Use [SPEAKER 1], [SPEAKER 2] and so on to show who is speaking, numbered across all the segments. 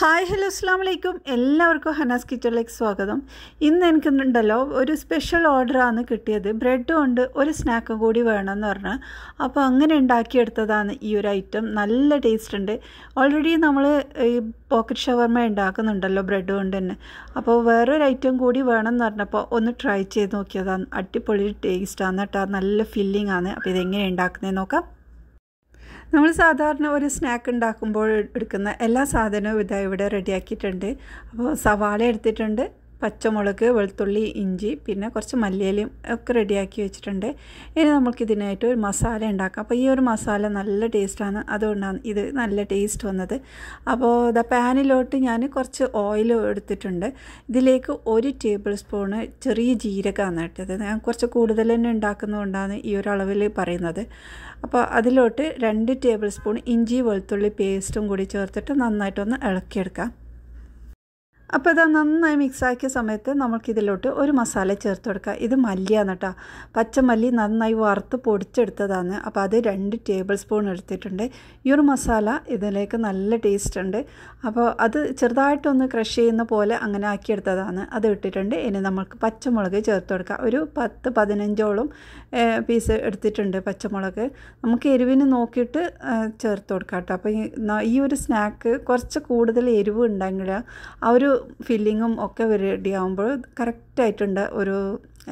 [SPEAKER 1] hi hello അസ്സാം വലൈക്കും എല്ലാവർക്കും ഹനാസ് കിച്ചണിലേക്ക് സ്വാഗതം ഇന്ന് എനിക്കുണ്ടല്ലോ ഒരു സ്പെഷ്യൽ ഓർഡറാണ് കിട്ടിയത് ബ്രെഡ് കൊണ്ട് ഒരു സ്നാക്ക് കൂടി വേണമെന്ന് പറഞ്ഞാൽ അപ്പോൾ അങ്ങനെ ഉണ്ടാക്കിയെടുത്തതാണ് ഈ ഒരു ഐറ്റം നല്ല ടേസ്റ്റ് ഉണ്ട് ഓൾറെഡി നമ്മൾ ഈ പോക്കറ്റ് ഷവർമ ഉണ്ടാക്കുന്നുണ്ടല്ലോ ബ്രെഡ് കൊണ്ട് തന്നെ അപ്പോൾ വേറൊരു ഐറ്റം കൂടി വേണമെന്ന് പറഞ്ഞപ്പോൾ ഒന്ന് ട്രൈ ചെയ്ത് നോക്കിയതാണ് അടിപൊളി ടേസ്റ്റാണ് കേട്ടോ നല്ല ഫില്ലിംഗ് ആണ് അപ്പോൾ ഇതെങ്ങനെ ഉണ്ടാക്കുന്നത് നോക്കാം നമ്മൾ സാധാരണ ഒരു സ്നാക്ക് ഉണ്ടാക്കുമ്പോൾ എടുക്കുന്ന എല്ലാ സാധനവും ഇതാ ഇവിടെ റെഡിയാക്കിയിട്ടുണ്ട് അപ്പോൾ സവാള എടുത്തിട്ടുണ്ട് പച്ചമുളക് വെളുത്തുള്ളി ഇഞ്ചി പിന്നെ കുറച്ച് മല്ലിയിലയും ഒക്കെ റെഡിയാക്കി വെച്ചിട്ടുണ്ട് ഇനി നമുക്കിതിനായിട്ട് ഒരു മസാല ഉണ്ടാക്കാം അപ്പോൾ ഈ ഒരു മസാല നല്ല ടേസ്റ്റാണ് അതുകൊണ്ടാണ് ഇത് നല്ല ടേസ്റ്റ് വന്നത് അപ്പോൾ ദ പാനിലോട്ട് ഞാൻ കുറച്ച് ഓയിൽ എടുത്തിട്ടുണ്ട് ഇതിലേക്ക് ഒരു ടേബിൾ സ്പൂണ് ചെറിയ ജീരകമാണ് ഇട്ടത് ഞാൻ കുറച്ച് കൂടുതൽ തന്നെ ഉണ്ടാക്കുന്നതുകൊണ്ടാണ് ഈ ഒരു അളവിൽ പറയുന്നത് അപ്പോൾ അതിലോട്ട് രണ്ട് ടേബിൾ സ്പൂൺ ഇഞ്ചി വെളുത്തുള്ളി പേസ്റ്റും കൂടി ചേർത്തിട്ട് നന്നായിട്ടൊന്ന് ഇളക്കിയെടുക്കാം അപ്പോൾ ഇത് നന്നായി മിക്സാക്കിയ സമയത്ത് നമുക്കിതിലോട്ട് ഒരു മസാല ചേർത്ത് കൊടുക്കുക ഇത് മല്ലിയാണ് കേട്ടോ പച്ചമല്ലി നന്നായി വറുത്ത് പൊടിച്ചെടുത്തതാണ് അപ്പോൾ അത് രണ്ട് ടേബിൾ സ്പൂൺ എടുത്തിട്ടുണ്ട് ഈ ഒരു മസാല ഇതിലേക്ക് നല്ല ടേസ്റ്റ് ഉണ്ട് അപ്പോൾ അത് ചെറുതായിട്ടൊന്ന് ക്രഷ് ചെയ്യുന്ന പോലെ അങ്ങനെ ആക്കിയെടുത്തതാണ് അത് ഇട്ടിട്ടുണ്ട് ഇനി നമുക്ക് പച്ചമുളക് ചേർത്ത് കൊടുക്കുക ഒരു പത്ത് പതിനഞ്ചോളം പീസ് എടുത്തിട്ടുണ്ട് പച്ചമുളക് നമുക്ക് എരിവിന് നോക്കിയിട്ട് ചേർത്ത് കൊടുക്കാം കേട്ടോ അപ്പോൾ ഈ ഒരു സ്നാക്ക് കുറച്ച് കൂടുതൽ എരിവ് ഉണ്ടെങ്കിൽ ആ ഒരു ഫില്ലിങ്ങും ഒക്കെ റെഡി ആകുമ്പോൾ കറക്റ്റായിട്ടുണ്ട് ഒരു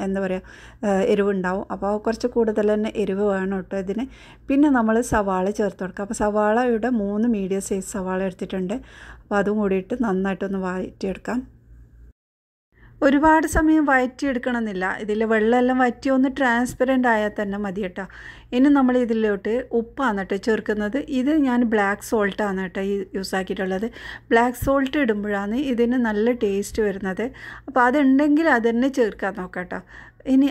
[SPEAKER 1] എന്താ പറയുക എരിവുണ്ടാവും അപ്പോൾ കുറച്ച് കൂടുതൽ തന്നെ എരിവ് വേണം കേട്ടോ ഇതിന് പിന്നെ നമ്മൾ സവാള ചേർത്ത് കൊടുക്കുക അപ്പോൾ സവാളയുടെ മൂന്ന് മീഡിയം സൈസ് സവാള എടുത്തിട്ടുണ്ട് അപ്പോൾ അതും കൂടിയിട്ട് നന്നായിട്ടൊന്ന് വാറ്റിയെടുക്കാം ഒരുപാട് സമയം വയറ്റിയെടുക്കണമെന്നില്ല ഇതിൽ വെള്ളമെല്ലാം വറ്റി ഒന്ന് ട്രാൻസ്പെറൻ്റ് ആയാൽ തന്നെ മതി കേട്ടോ ഇനി നമ്മൾ ഇതിലോട്ട് ഉപ്പാണ് കേട്ടോ ചേർക്കുന്നത് ഇത് ഞാൻ ബ്ലാക്ക് സോൾട്ടാണ് കേട്ടോ ഈ യൂസ് ആക്കിയിട്ടുള്ളത് ബ്ലാക്ക് സോൾട്ട് ഇടുമ്പോഴാണ് ഇതിന് നല്ല ടേസ്റ്റ് വരുന്നത് അപ്പോൾ അതുണ്ടെങ്കിൽ അതന്നെ ചേർക്കാൻ നോക്കാം ഇനി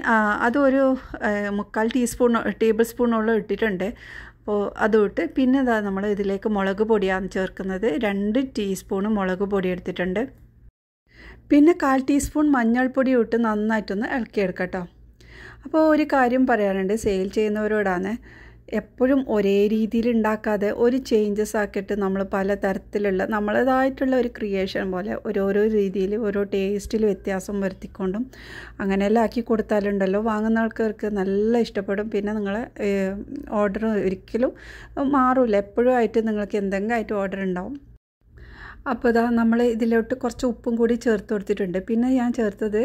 [SPEAKER 1] അതൊരു മുക്കാൽ ടീസ്പൂൺ ടേബിൾ സ്പൂണോളം ഇട്ടിട്ടുണ്ട് അപ്പോൾ അതുമിട്ട് പിന്നെ ഇതാ നമ്മൾ ഇതിലേക്ക് മുളക് പൊടിയാണ് ചേർക്കുന്നത് രണ്ട് ടീസ്പൂൺ മുളക് പൊടി എടുത്തിട്ടുണ്ട് പിന്നെ കാൽ ടീസ്പൂൺ മഞ്ഞൾപ്പൊടി ഇട്ട് നന്നായിട്ടൊന്ന് ഇളക്കിയെടുക്കട്ടോ അപ്പോൾ ഒരു കാര്യം പറയാനുണ്ട് സെയിൽ ചെയ്യുന്നവരോടാണ് എപ്പോഴും ഒരേ രീതിയിൽ ഉണ്ടാക്കാതെ ഒരു ചേഞ്ചസ് ആക്കിയിട്ട് നമ്മൾ പല തരത്തിലുള്ള നമ്മളേതായിട്ടുള്ള ഒരു ക്രിയേഷൻ പോലെ ഓരോരോ രീതിയിൽ ഓരോ ടേസ്റ്റിൽ വ്യത്യാസം വരുത്തിക്കൊണ്ടും അങ്ങനെയെല്ലാം ആക്കി കൊടുത്താലുണ്ടല്ലോ വാങ്ങുന്ന ആൾക്കാർക്ക് നല്ല ഇഷ്ടപ്പെടും പിന്നെ നിങ്ങൾ ഓർഡർ ഒരിക്കലും മാറില്ല എപ്പോഴും ആയിട്ട് നിങ്ങൾക്ക് എന്തെങ്കിലും ആയിട്ട് ഓർഡർ ഉണ്ടാവും അപ്പോൾ ഇതാ നമ്മൾ ഇതിലോട്ട് കുറച്ച് ഉപ്പും കൂടി ചേർത്ത് കൊടുത്തിട്ടുണ്ട് പിന്നെ ഞാൻ ചേർത്തത്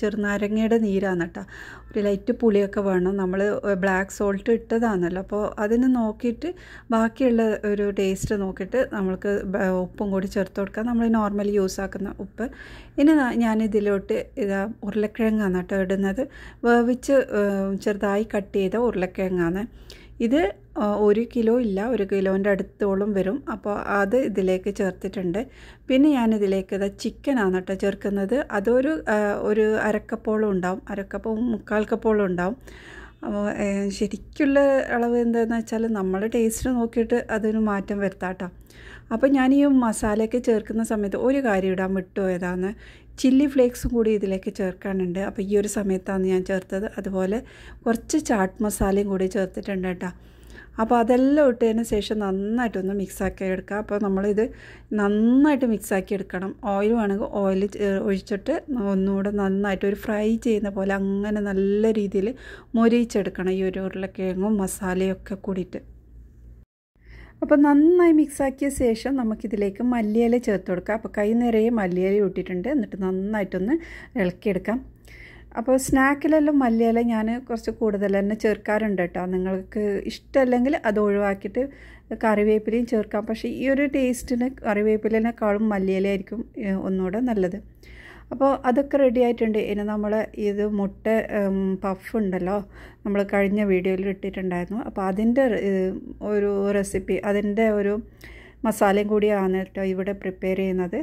[SPEAKER 1] ചെറുനാരങ്ങയുടെ നീരാണ് കേട്ടോ ഒരു ലൈറ്റ് പുളിയൊക്കെ വേണം നമ്മൾ ബ്ലാക്ക് സോൾട്ട് ഇട്ടതാണല്ലോ അപ്പോൾ അതിന് നോക്കിയിട്ട് ബാക്കിയുള്ള ഒരു ടേസ്റ്റ് നോക്കിയിട്ട് നമ്മൾക്ക് ഉപ്പും കൂടി ചേർത്ത് കൊടുക്കാം നമ്മൾ നോർമലി യൂസ് ആക്കുന്ന ഉപ്പ് ഇനി ഞാൻ ഇതിലോട്ട് ഇതാ ഉരുളക്കിഴങ്ങാണ് കേട്ടോ ഇടുന്നത് വേവിച്ച് ചെറുതായി കട്ട് ചെയ്ത ഉരുളക്കിഴങ്ങാണ് ഇത് ഒരു കിലോ ഇല്ല ഒരു കിലോൻ്റെ അടുത്തോളം വരും അപ്പോൾ അത് ഇതിലേക്ക് ചേർത്തിട്ടുണ്ട് പിന്നെ ഞാൻ ഇതിലേക്ക് ഇതാ ചിക്കനാണ് കേട്ടോ ചേർക്കുന്നത് അതൊരു ഒരു അരക്കപ്പോളം ഉണ്ടാവും അരക്കപ്പം മുക്കാൽ കപ്പോളം ഉണ്ടാവും ശരിക്കുള്ള അളവ് എന്താണെന്ന് വെച്ചാൽ നമ്മൾ ടേസ്റ്റ് നോക്കിയിട്ട് അതിന് മാറ്റം വരുത്താം കേട്ടോ അപ്പോൾ ഞാൻ ഈ മസാലയൊക്കെ ചേർക്കുന്ന സമയത്ത് ഒരു കാര്യം ഇടാൻ വിട്ടുപോയതാണ് ചില്ലി ഫ്ലേക്സും കൂടി ഇതിലേക്ക് ചേർക്കാനുണ്ട് അപ്പോൾ ഈ ഒരു സമയത്താണ് ഞാൻ ചേർത്തത് അതുപോലെ കുറച്ച് ചാട്ട് മസാലയും കൂടി ചേർത്തിട്ടുണ്ട് കേട്ടോ അപ്പോൾ അതെല്ലാം ഇട്ടതിന് ശേഷം നന്നായിട്ടൊന്ന് മിക്സാക്കി എടുക്കുക അപ്പോൾ നമ്മളിത് നന്നായിട്ട് മിക്സാക്കി എടുക്കണം ഓയിൽ വേണമെങ്കിൽ ഓയിൽ ഒഴിച്ചിട്ട് ഒന്നുകൂടെ നന്നായിട്ട് ഒരു ഫ്രൈ ചെയ്യുന്ന പോലെ അങ്ങനെ നല്ല രീതിയിൽ മൊരിയിച്ചെടുക്കണം ഈ ഒരു ഉരുളക്കിഴങ്ങും മസാലയൊക്കെ കൂടിയിട്ട് അപ്പോൾ നന്നായി മിക്സാക്കിയ ശേഷം നമുക്കിതിലേക്ക് മല്ലിയില ചേർത്ത് കൊടുക്കാം അപ്പോൾ കൈ നിറയെ മല്ലിയില ഇട്ടിട്ടുണ്ട് എന്നിട്ട് നന്നായിട്ടൊന്ന് ഇളക്കിയെടുക്കാം അപ്പോൾ സ്നാക്കിലെല്ലാം മല്ലിയില ഞാൻ കുറച്ച് കൂടുതൽ തന്നെ ചേർക്കാറുണ്ട് കേട്ടോ നിങ്ങൾക്ക് ഇഷ്ടമല്ലെങ്കിൽ അത് ഒഴിവാക്കിയിട്ട് കറിവേപ്പിലയും ചേർക്കാം പക്ഷേ ഈ ഒരു ടേസ്റ്റിന് കറിവേപ്പിലേക്കാളും മല്ലിയില ആയിരിക്കും ഒന്നുകൂടെ നല്ലത് അപ്പോൾ അതൊക്കെ റെഡി ആയിട്ടുണ്ട് ഇനി നമ്മൾ ഇത് മുട്ട പഫ് ഉണ്ടല്ലോ നമ്മൾ കഴിഞ്ഞ വീഡിയോയിൽ ഇട്ടിട്ടുണ്ടായിരുന്നു അപ്പോൾ അതിൻ്റെ ഒരു റെസിപ്പി അതിൻ്റെ ഒരു മസാലയും കൂടിയാണ് കേട്ടോ ഇവിടെ പ്രിപ്പയർ ചെയ്യുന്നത്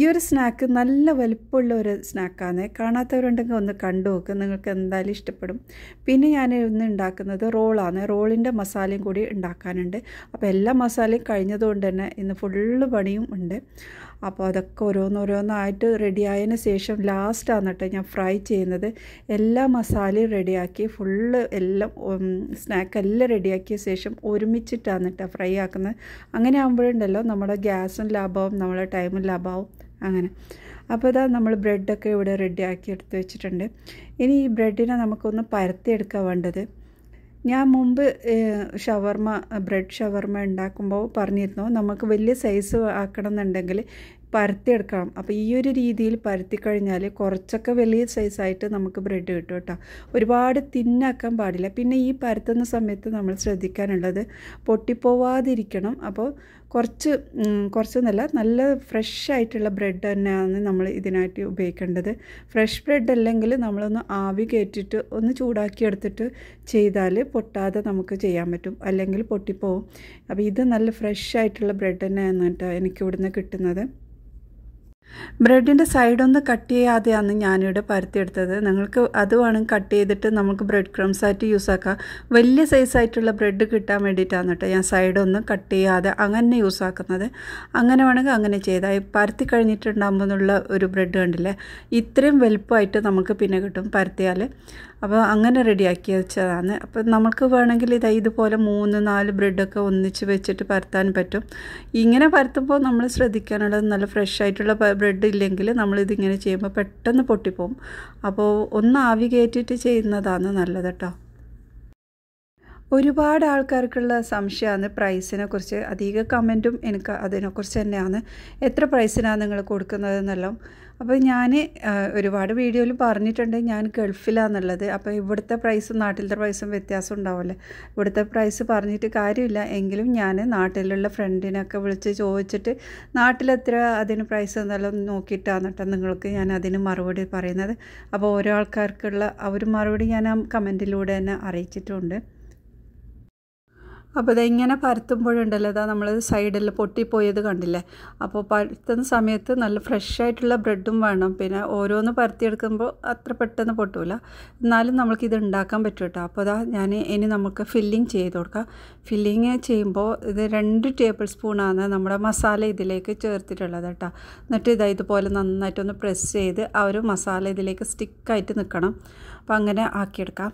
[SPEAKER 1] ഈ ഒരു സ്നാക്ക് നല്ല വലിപ്പമുള്ള ഒരു സ്നാക്കാണ് കാണാത്തവരുണ്ടെങ്കിൽ ഒന്ന് കണ്ടു നോക്ക് നിങ്ങൾക്ക് എന്തായാലും ഇഷ്ടപ്പെടും പിന്നെ ഞാൻ ഇന്ന് ഉണ്ടാക്കുന്നത് റോളാണ് റോളിൻ്റെ മസാലയും കൂടി ഉണ്ടാക്കാനുണ്ട് അപ്പോൾ എല്ലാ മസാലയും കഴിഞ്ഞതുകൊണ്ട് തന്നെ ഇന്ന് ഫുള്ള് പണിയും ഉണ്ട് അപ്പോൾ അതൊക്കെ ഓരോന്നോരോന്നായിട്ട് റെഡി ആയതിന് ശേഷം ലാസ്റ്റ് ആന്നിട്ട് ഞാൻ ഫ്രൈ ചെയ്യുന്നത് എല്ലാ മസാലയും റെഡിയാക്കി ഫുള്ള് എല്ലാം സ്നാക്ക് എല്ലാം റെഡിയാക്കിയ ശേഷം ഒരുമിച്ചിട്ടാണ് ഫ്രൈ ആക്കുന്നത് അങ്ങനെ ആകുമ്പോഴുണ്ടല്ലോ നമ്മുടെ ഗ്യാസും ലാഭമാവും നമ്മുടെ ടൈമും ലാഭമാവും അങ്ങനെ അപ്പോൾ ഇതാ നമ്മൾ ബ്രെഡൊക്കെ ഇവിടെ റെഡിയാക്കി എടുത്ത് വെച്ചിട്ടുണ്ട് ഇനി ഈ ബ്രെഡിനെ നമുക്കൊന്ന് പരത്തിയെടുക്കാൻ വേണ്ടത് ഞാൻ മുമ്പ് ഷവർമ ബ്രെഡ് ഷവർമ ഉണ്ടാക്കുമ്പോൾ പറഞ്ഞിരുന്നു നമുക്ക് വലിയ സൈസ് ആക്കണം എന്നുണ്ടെങ്കിൽ പരത്തിയെടുക്കണം അപ്പോൾ ഈ ഒരു രീതിയിൽ പരത്തി കഴിഞ്ഞാൽ കുറച്ചൊക്കെ വലിയ സൈസായിട്ട് നമുക്ക് ബ്രെഡ് കിട്ടും കേട്ടോ ഒരുപാട് തിന്നാക്കാൻ പാടില്ല പിന്നെ ഈ പരത്തുന്ന സമയത്ത് നമ്മൾ ശ്രദ്ധിക്കാനുള്ളത് പൊട്ടിപ്പോവാതിരിക്കണം അപ്പോൾ കുറച്ച് കുറച്ചൊന്നല്ല നല്ല ഫ്രഷ് ആയിട്ടുള്ള ബ്രെഡ് തന്നെയാണ് നമ്മൾ ഇതിനായിട്ട് ഉപയോഗിക്കേണ്ടത് ഫ്രഷ് ബ്രെഡ് അല്ലെങ്കിൽ നമ്മളൊന്ന് ആവി കയറ്റിയിട്ട് ഒന്ന് ചൂടാക്കി എടുത്തിട്ട് ചെയ്താൽ പൊട്ടാതെ നമുക്ക് ചെയ്യാൻ പറ്റും അല്ലെങ്കിൽ പൊട്ടിപ്പോവും അപ്പോൾ ഇത് നല്ല ഫ്രഷ് ആയിട്ടുള്ള ബ്രെഡ് തന്നെയാണ് കേട്ടോ എനിക്കിവിടുന്ന് കിട്ടുന്നത് ബ്രെഡിൻ്റെ സൈഡൊന്ന് കട്ട് ചെയ്യാതെയാണ് ഞാനിവിടെ പരത്തിയെടുത്തത് നിങ്ങൾക്ക് അത് വേണം കട്ട് ചെയ്തിട്ട് നമുക്ക് ബ്രെഡ് ക്രംസ് ആയിട്ട് യൂസ് ആക്കാം വലിയ സൈസായിട്ടുള്ള ബ്രെഡ് കിട്ടാൻ വേണ്ടിയിട്ടാണ് കേട്ടോ ഞാൻ സൈഡൊന്നും കട്ട് ചെയ്യാതെ അങ്ങനെ യൂസ് ആക്കുന്നത് അങ്ങനെ വേണമെങ്കിൽ അങ്ങനെ ചെയ്താൽ പരത്തി കഴിഞ്ഞിട്ടുണ്ടാകുമ്പോൾ ഒരു ബ്രെഡ് കണ്ടില്ലേ ഇത്രയും വലുപ്പമായിട്ട് നമുക്ക് പിന്നെ കിട്ടും പരത്തിയാൽ അപ്പോൾ അങ്ങനെ റെഡിയാക്കി വെച്ചതാണ് അപ്പോൾ നമുക്ക് വേണമെങ്കിൽ ഇതാ ഇതുപോലെ മൂന്ന് നാല് ബ്രെഡൊക്കെ ഒന്നിച്ച് വെച്ചിട്ട് പരത്താൻ പറ്റും ഇങ്ങനെ പരത്തുമ്പോൾ നമ്മൾ ശ്രദ്ധിക്കാനുള്ളത് നല്ല ഫ്രഷ് ആയിട്ടുള്ള ബ്രെഡ് ഇല്ലെങ്കിൽ നമ്മളിതിങ്ങനെ ചെയ്യുമ്പോൾ പെട്ടെന്ന് പൊട്ടിപ്പോവും അപ്പോൾ ഒന്ന് ആവി കയറ്റിയിട്ട് ചെയ്യുന്നതാണ് നല്ലത് കേട്ടോ ഒരുപാട് ആൾക്കാർക്കുള്ള സംശയമാണ് പ്രൈസിനെക്കുറിച്ച് അധിക കമൻറ്റും എനിക്ക് അതിനെക്കുറിച്ച് തന്നെയാണ് എത്ര പ്രൈസിനാണ് നിങ്ങൾ കൊടുക്കുന്നതെന്നെല്ലാം അപ്പോൾ ഞാൻ ഒരുപാട് വീഡിയോയിൽ പറഞ്ഞിട്ടുണ്ട് ഞാൻ ഗൾഫിലാണെന്നുള്ളത് അപ്പോൾ ഇവിടുത്തെ പ്രൈസും നാട്ടിലത്തെ പ്രൈസും വ്യത്യാസം ഉണ്ടാവില്ലേ ഇവിടുത്തെ പ്രൈസ് പറഞ്ഞിട്ട് കാര്യമില്ല എങ്കിലും ഞാൻ നാട്ടിലുള്ള ഫ്രണ്ടിനൊക്കെ വിളിച്ച് ചോദിച്ചിട്ട് നാട്ടിലെത്ര അതിന് പ്രൈസ് എന്നെല്ലാം നോക്കിയിട്ടാണ് കേട്ടോ നിങ്ങൾക്ക് ഞാൻ അതിന് മറുപടി പറയുന്നത് അപ്പോൾ ഓരോ ആൾക്കാർക്കുള്ള ആ ഒരു മറുപടി ഞാൻ ആ കമൻറ്റിലൂടെ തന്നെ അറിയിച്ചിട്ടുണ്ട് അപ്പോൾ ഇതെങ്ങനെ പരത്തുമ്പോഴുണ്ടല്ലോ ഇതാ നമ്മൾ സൈഡിൽ പൊട്ടിപ്പോയത് കണ്ടില്ലേ അപ്പോൾ പരത്തുന്ന സമയത്ത് നല്ല ഫ്രഷ് ആയിട്ടുള്ള ബ്രെഡും വേണം പിന്നെ ഓരോന്ന് പരത്തിയെടുക്കുമ്പോൾ അത്ര പെട്ടെന്ന് പൊട്ടൂല എന്നാലും നമുക്കിത് ഉണ്ടാക്കാൻ പറ്റും കേട്ടോ അപ്പോൾ അതാ ഞാൻ ഇനി നമുക്ക് ഫില്ലിങ് ചെയ്ത് കൊടുക്കാം ഫില്ലിങ് ചെയ്യുമ്പോൾ ഇത് രണ്ട് ടേബിൾ സ്പൂണാണ് നമ്മുടെ മസാല ഇതിലേക്ക് ചേർത്തിട്ടുള്ളത് കേട്ടോ എന്നിട്ട് ഇതാ ഇതുപോലെ നന്നായിട്ടൊന്ന് പ്രസ് ചെയ്ത് ആ ഒരു മസാല ഇതിലേക്ക് സ്റ്റിക്കായിട്ട് നിൽക്കണം അപ്പോൾ അങ്ങനെ ആക്കിയെടുക്കാം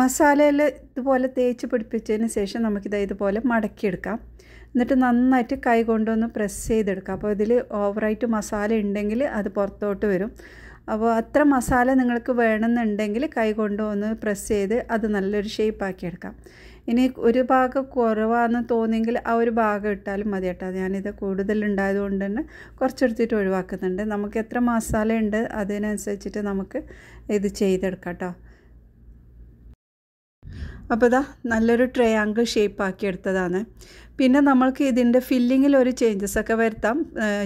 [SPEAKER 1] മസാലയിൽ ഇതുപോലെ തേച്ച് പിടിപ്പിച്ചതിന് ശേഷം നമുക്കിത് ഇതുപോലെ മടക്കിയെടുക്കാം എന്നിട്ട് നന്നായിട്ട് കൈ കൊണ്ടൊന്ന് പ്രസ് ചെയ്തെടുക്കുക അപ്പോൾ ഇതിൽ ഓവറായിട്ട് മസാല ഉണ്ടെങ്കിൽ അത് പുറത്തോട്ട് വരും അപ്പോൾ അത്ര മസാല നിങ്ങൾക്ക് വേണമെന്നുണ്ടെങ്കിൽ കൈ ഒന്ന് പ്രസ് ചെയ്ത് അത് നല്ലൊരു ഷേപ്പാക്കി എടുക്കാം ഇനി ഒരു ഭാഗം കുറവാണെന്ന് തോന്നിയെങ്കിൽ ആ ഒരു ഭാഗം ഇട്ടാലും മതി കേട്ടോ ഞാനിത് കൊണ്ട് തന്നെ കുറച്ചെടുത്തിട്ട് ഒഴിവാക്കുന്നുണ്ട് നമുക്ക് എത്ര മസാല ഉണ്ട് അതിനനുസരിച്ചിട്ട് നമുക്ക് ഇത് ചെയ്തെടുക്കാം കേട്ടോ അപ്പോൾ ഇതാ നല്ലൊരു ട്രയാങ്കിൾ ഷേപ്പ് ആക്കി എടുത്തതാണ് പിന്നെ നമ്മൾക്ക് ഇതിൻ്റെ ഫില്ലിങ്ങിൽ ഒരു ചേഞ്ചസ് ഒക്കെ വരുത്താം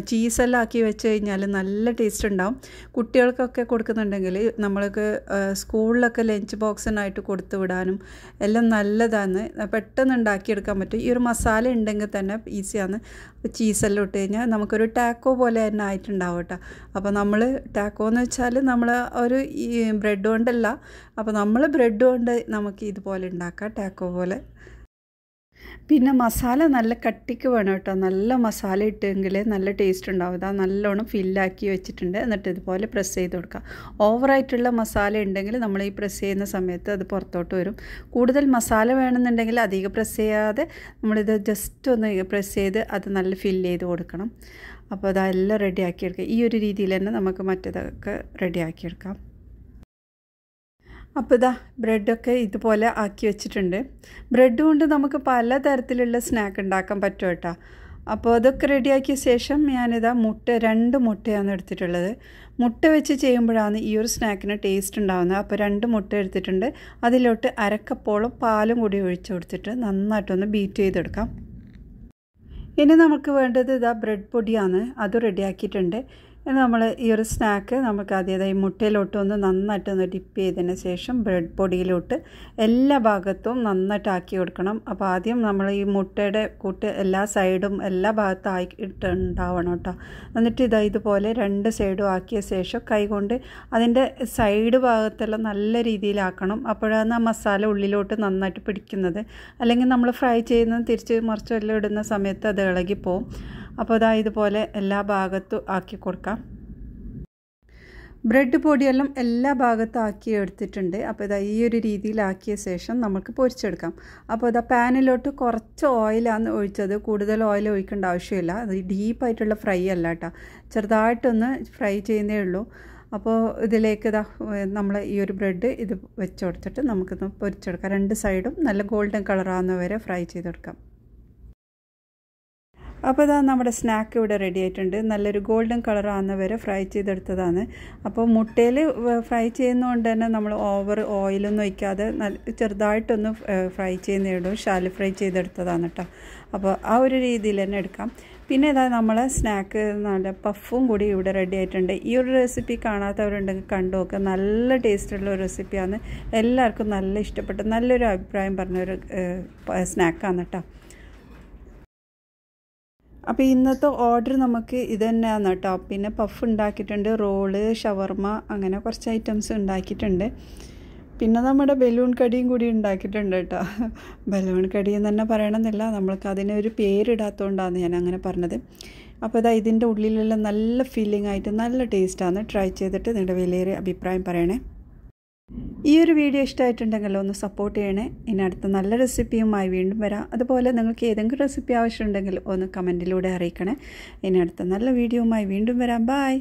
[SPEAKER 1] ചീസെല്ലാം ആക്കി വെച്ച് കഴിഞ്ഞാൽ നല്ല ടേസ്റ്റ് ഉണ്ടാവും കുട്ടികൾക്കൊക്കെ കൊടുക്കുന്നുണ്ടെങ്കിൽ നമ്മൾക്ക് സ്കൂളിലൊക്കെ ലഞ്ച് ബോക്സിനായിട്ട് കൊടുത്തു വിടാനും എല്ലാം നല്ലതാണ് പെട്ടെന്ന് ഉണ്ടാക്കിയെടുക്കാൻ പറ്റും ഈ ഒരു മസാല ഉണ്ടെങ്കിൽ തന്നെ ഈസിയാണ് ചീസെല്ലാം ഇട്ട് കഴിഞ്ഞാൽ നമുക്കൊരു ടാക്കോ പോലെ തന്നെ ആയിട്ടുണ്ടാവും കേട്ടോ അപ്പോൾ നമ്മൾ ടാക്കോ എന്ന് വെച്ചാൽ നമ്മൾ ഒരു ബ്രെഡ് കൊണ്ടല്ല അപ്പോൾ നമ്മൾ ബ്രെഡ് കൊണ്ട് നമുക്ക് ഇതുപോലെ ഉണ്ടാക്കാം ടാക്കോ പോലെ പിന്നെ മസാല നല്ല കട്ടിക്ക് വേണം കേട്ടോ നല്ല മസാല ഇട്ടെങ്കിൽ നല്ല ടേസ്റ്റ് ഉണ്ടാവും ഇതാ നല്ലോണം ഫില്ലാക്കി വെച്ചിട്ടുണ്ട് എന്നിട്ട് ഇതുപോലെ പ്രസ് ചെയ്ത് കൊടുക്കുക ഓവറായിട്ടുള്ള മസാല ഉണ്ടെങ്കിൽ നമ്മൾ ഈ പ്രസ് ചെയ്യുന്ന സമയത്ത് അത് പുറത്തോട്ട് വരും കൂടുതൽ മസാല വേണമെന്നുണ്ടെങ്കിൽ അധികം പ്രസ് ചെയ്യാതെ നമ്മളിത് ജസ്റ്റ് ഒന്ന് പ്രസ് ചെയ്ത് അത് നല്ല ഫില്ല് ചെയ്ത് കൊടുക്കണം അപ്പോൾ അതെല്ലാം എടുക്കാം ഈ ഒരു രീതിയിൽ തന്നെ നമുക്ക് മറ്റേതൊക്കെ റെഡിയാക്കിയെടുക്കാം അപ്പോൾ ഇതാ ബ്രെഡൊക്കെ ഇതുപോലെ ആക്കി വെച്ചിട്ടുണ്ട് ബ്രെഡ് കൊണ്ട് നമുക്ക് പല തരത്തിലുള്ള സ്നാക്ക് ഉണ്ടാക്കാൻ പറ്റും കേട്ടോ അപ്പോൾ അതൊക്കെ റെഡിയാക്കിയ ശേഷം ഞാനിതാ മുട്ട രണ്ട് മുട്ടയാണ് എടുത്തിട്ടുള്ളത് മുട്ട വെച്ച് ചെയ്യുമ്പോഴാണ് ഈ ഒരു സ്നാക്കിന് ടേസ്റ്റ് ഉണ്ടാകുന്നത് അപ്പോൾ രണ്ട് മുട്ട എടുത്തിട്ടുണ്ട് അതിലോട്ട് അരക്കപ്പോളും പാലും കൂടി ഒഴിച്ച് കൊടുത്തിട്ട് നന്നായിട്ടൊന്ന് ബീറ്റ് ചെയ്തെടുക്കാം ഇനി നമുക്ക് വേണ്ടത് ഇതാ ബ്രെഡ് പൊടിയാണ് അത് റെഡിയാക്കിയിട്ടുണ്ട് നമ്മൾ ഈ ഒരു സ്നാക്ക് നമുക്ക് ആദ്യം മുട്ടയിലോട്ട് ഒന്ന് നന്നായിട്ട് ഒന്ന് ഡിപ്പ് ചെയ്തതിന് ശേഷം ബ്രെഡ് പൊടിയിലോട്ട് എല്ലാ ഭാഗത്തും നന്നായിട്ട് ആക്കി കൊടുക്കണം അപ്പോൾ ആദ്യം നമ്മൾ ഈ മുട്ടയുടെ കൂട്ട് എല്ലാ സൈഡും എല്ലാ ഭാഗത്തും ആക്കിയിട്ട് ഉണ്ടാവണം കേട്ടോ എന്നിട്ട് ഇതാ ഇതുപോലെ രണ്ട് സൈഡും ആക്കിയ ശേഷം കൈകൊണ്ട് അതിൻ്റെ സൈഡ് ഭാഗത്തെല്ലാം നല്ല രീതിയിലാക്കണം അപ്പോഴാണ് ആ മസാല ഉള്ളിലോട്ട് നന്നായിട്ട് പിടിക്കുന്നത് അല്ലെങ്കിൽ നമ്മൾ ഫ്രൈ ചെയ്യുന്നത് തിരിച്ച് മറിച്ചെല്ലാം ഇടുന്ന സമയത്ത് അത് ഇളകി പോകും അപ്പോൾ അതാ ഇതുപോലെ എല്ലാ ഭാഗത്തും ആക്കി കൊടുക്കാം ബ്രെഡ് പൊടിയെല്ലാം എല്ലാ ഭാഗത്തും ആക്കി എടുത്തിട്ടുണ്ട് അപ്പോൾ ഇതാ ഈ ഒരു രീതിയിലാക്കിയ ശേഷം നമുക്ക് പൊരിച്ചെടുക്കാം അപ്പോൾ ഇതാ പാനിലോട്ട് കുറച്ച് ഓയിലാണ് ഒഴിച്ചത് കൂടുതൽ ഓയിൽ ഒഴിക്കേണ്ട ആവശ്യമില്ല അത് ഡീപ്പായിട്ടുള്ള ഫ്രൈ അല്ല കേട്ടോ ചെറുതായിട്ടൊന്ന് ഫ്രൈ ചെയ്യുന്നേ ഉള്ളൂ അപ്പോൾ ഇതിലേക്ക് ഇതാ നമ്മൾ ഈ ഒരു ബ്രെഡ് ഇത് വെച്ച് കൊടുത്തിട്ട് നമുക്കിത് പൊരിച്ചെടുക്കാം രണ്ട് സൈഡും നല്ല ഗോൾഡൻ കളറാകുന്ന വരെ ഫ്രൈ ചെയ്തെടുക്കാം അപ്പോൾ ഇതാ നമ്മുടെ സ്നാക്ക് ഇവിടെ റെഡി ആയിട്ടുണ്ട് നല്ലൊരു ഗോൾഡൻ കളർ ആകുന്ന വരെ ഫ്രൈ ചെയ്തെടുത്തതാണ് അപ്പോൾ മുട്ടയിൽ ഫ്രൈ ചെയ്യുന്നതുകൊണ്ട് തന്നെ നമ്മൾ ഓവർ ഓയിലൊന്നും ഒഴിക്കാതെ നല്ല ചെറുതായിട്ടൊന്ന് ഫ്രൈ ചെയ്യുന്നേ ഉള്ളൂ ഷാല് ഫ്രൈ ചെയ്തെടുത്തതാണ് കേട്ടോ അപ്പോൾ ആ ഒരു രീതിയിൽ തന്നെ എടുക്കാം പിന്നെ ഇതാ നമ്മളെ സ്നാക്ക് നല്ല പഫും കൂടി ഇവിടെ റെഡി ആയിട്ടുണ്ട് ഈ ഒരു റെസിപ്പി കാണാത്തവരുണ്ടെങ്കിൽ കണ്ടു നോക്കുക നല്ല ടേസ്റ്റുള്ള ഒരു റെസിപ്പിയാണ് എല്ലാവർക്കും നല്ല ഇഷ്ടപ്പെട്ട നല്ലൊരു അഭിപ്രായം പറഞ്ഞൊരു സ്നാക്കാണ് കേട്ടോ അപ്പോൾ ഇന്നത്തെ ഓർഡർ നമുക്ക് ഇത് തന്നെയാണ് കേട്ടോ പിന്നെ പഫ് ഉണ്ടാക്കിയിട്ടുണ്ട് റോള് ഷവർമ അങ്ങനെ കുറച്ച് ഐറ്റംസ് ഉണ്ടാക്കിയിട്ടുണ്ട് പിന്നെ നമ്മുടെ ബലൂൺ കടിയും കൂടി ഉണ്ടാക്കിയിട്ടുണ്ട് കേട്ടോ ബലൂൺ കടി എന്ന് തന്നെ പറയണമെന്നില്ല നമ്മൾക്ക് അതിനൊരു പേരിടാത്തതുകൊണ്ടാണ് ഞാൻ അങ്ങനെ പറഞ്ഞത് അപ്പോൾ ഇതാ ഇതിൻ്റെ ഉള്ളിലുള്ള നല്ല ഫീലിംഗ് ആയിട്ട് നല്ല ടേസ്റ്റാണ് ട്രൈ ചെയ്തിട്ട് നിങ്ങളുടെ വിലയേറെ അഭിപ്രായം പറയണേ ഈ ഒരു വീഡിയോ ഇഷ്ടമായിട്ടുണ്ടെങ്കിൽ ഒന്ന് സപ്പോർട്ട് ചെയ്യണേ ഇനി അടുത്ത നല്ല റെസിപ്പിയുമായി വീണ്ടും വരാം അതുപോലെ നിങ്ങൾക്ക് ഏതെങ്കിലും റെസിപ്പി ആവശ്യമുണ്ടെങ്കിൽ ഒന്ന് കമൻറ്റിലൂടെ അറിയിക്കണേ ഇനി അടുത്ത നല്ല വീഡിയോയുമായി വീണ്ടും വരാം ബായ്